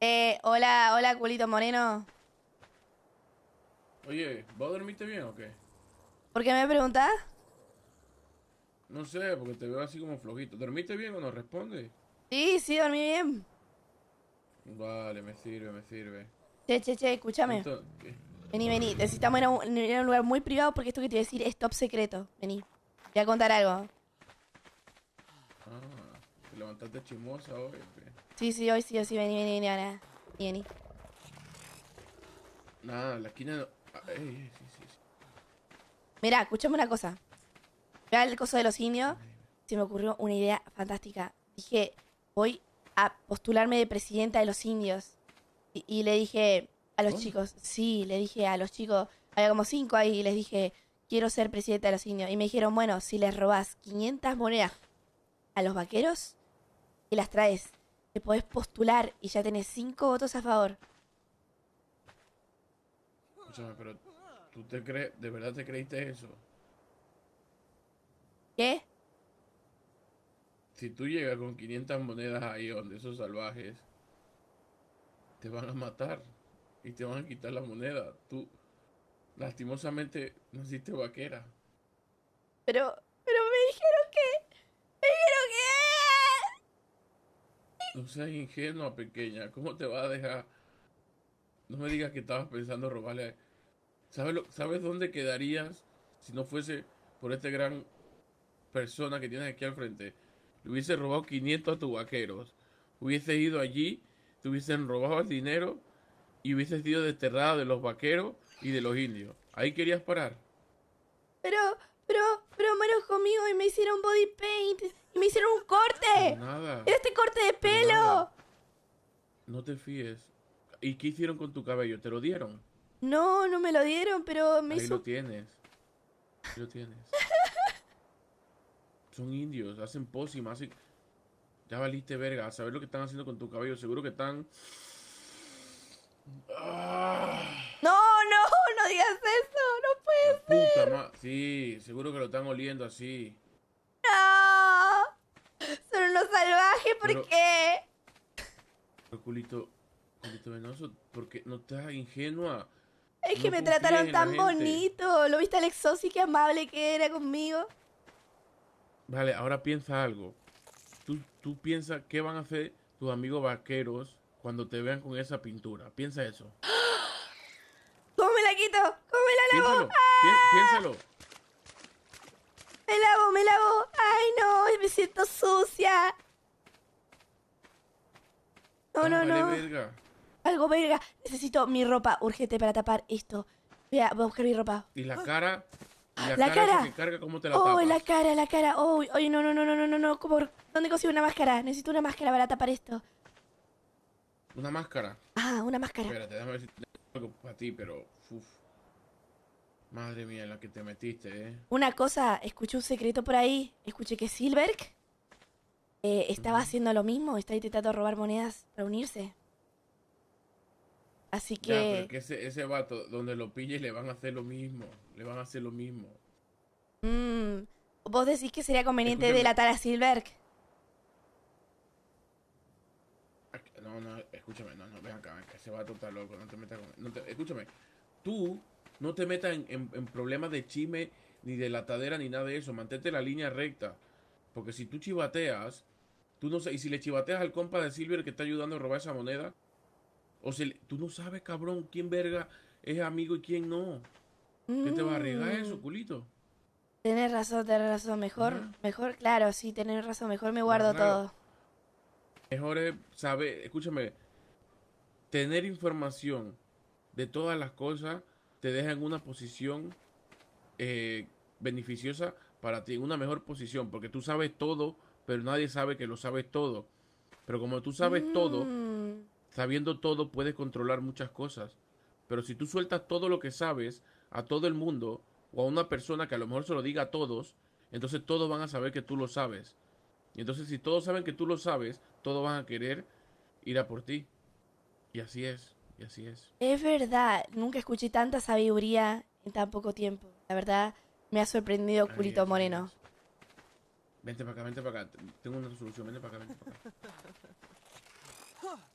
Eh, hola, hola, culito moreno. Oye, ¿vos dormiste bien o qué? ¿Por qué me preguntas No sé, porque te veo así como flojito. ¿Dormiste bien o no responde? Sí, sí, dormí bien. Vale, me sirve, me sirve. Che, che, che, escúchame. Vení, vení. Necesitamos ir a, un, ir un, lugar muy privado porque esto que te voy a decir es top secreto. Vení. voy a contar algo. Ah levantaste chismosa hoy, Sí, sí, hoy sí, hoy sí, vení, vení, vení, Vení. Nada, la esquina no. Ah, escuchame una cosa. ya el coso de los indios. Se me ocurrió una idea fantástica. Dije, voy a postularme de presidenta de los indios. Y, le dije a los chicos, sí, le dije a los chicos, había como cinco ahí, y les dije, quiero ser presidenta de los indios. Y me dijeron, bueno, si les robas 500 monedas a los vaqueros, y las traes. Te podés postular y ya tenés cinco votos a favor. sea, pero ¿tú te crees, de verdad te creíste eso? ¿Qué? Si tú llegas con 500 monedas ahí donde esos salvajes, te van a matar y te van a quitar la moneda. Tú, lastimosamente, naciste vaquera. Pero No seas ingenua, pequeña. ¿Cómo te va a dejar? No me digas que estabas pensando robarle ¿Sabes, dónde quedarías si no fuese por esta gran persona que tienes aquí al frente? Le hubiese robado 500 a tus vaqueros. Hubiese ido allí, te hubiesen robado el dinero y hubiese sido desterrado de los vaqueros y de los indios. Ahí querías parar. Pero, pero, pero conmigo y me hicieron body paint y me hicieron un corte. Nada. este corte de pelo. No te fíes. ¿Y qué hicieron con tu cabello? ¿Te lo dieron? No, no me lo dieron, pero me lo tienes. Ahí lo tienes. Son indios, hacen pócima, así. Ya valiste verga, a saber lo que están haciendo con tu cabello. Seguro que están... ¡Ah! Sí, seguro que lo están oliendo así. No. Son unos salvajes, ¿por qué? Culito, culito venoso, porque no estás ingenua. Es que me trataron tan bonito. ¿Lo viste al y qué amable que era conmigo? Vale, ahora piensa algo. Tú, tú piensas qué van a hacer tus amigos vaqueros cuando te vean con esa pintura. Piensa eso. ¡Ah! quito? ¡Cómo me la lavo! ¡Ah! piénsalo. Me lavo, me lavo. Ay, no, me siento sucia. No, no, no. verga. Algo verga. Necesito mi ropa urgente para tapar esto. Voy a, buscar mi ropa. ¿Y la cara? ¿Y la, cara. la oh, la cara, la cara. Oh, no, no, no, no, no, no. ¿Dónde consigo una máscara? Necesito una máscara para tapar esto. ¿Una máscara? Ah, una máscara. Espérate, déjame ver si, para ti, pero. Madre mía, en la que te metiste, eh. Una cosa, escuché un secreto por ahí. Escuché que Silberg eh, estaba haciendo lo mismo, Está intentando robar monedas para unirse. Así que. ese, vato, donde lo pilles, le van a hacer lo mismo. Le van a hacer lo mismo. Mm, ¿Vos decís que sería conveniente delatar a Silberg? no, no, escúchame, no, no, ven acá, que se va a loco, no te metas con... No escúchame, tú no te metas en, problemas de chisme, ni de latadera, ni nada de eso, mantente la línea recta, porque si tú chivateas, tú no y si le chivateas al compa de Silver que está ayudando a robar esa moneda, o si tú no sabes, cabrón, quién verga es amigo y quién no. ¿Qué te va a arriesgar mm. eso, culito? Tienes razón, tienes razón. Mejor, mejor, claro, sí, tienes razón. Mejor me guardo todo mejor es saber, escúchame, tener información de todas las cosas te deja en una posición eh, beneficiosa para ti, en una mejor posición, porque tú sabes todo, pero nadie sabe que lo sabes todo. Pero como tú sabes todo, mm. sabiendo todo puedes controlar muchas cosas. Pero si tú sueltas todo lo que sabes a todo el mundo o a una persona que a lo mejor se lo diga a todos, entonces todos van a saber que tú lo sabes entonces si todos saben que tú lo sabes, todos van a querer ir a por ti. Y así es, y así es. Es verdad, nunca escuché tanta sabiduría en tan poco tiempo. La verdad, me ha sorprendido Curito Moreno. Vente para acá, vente para acá. Tengo una solución, vente para acá, vente para acá.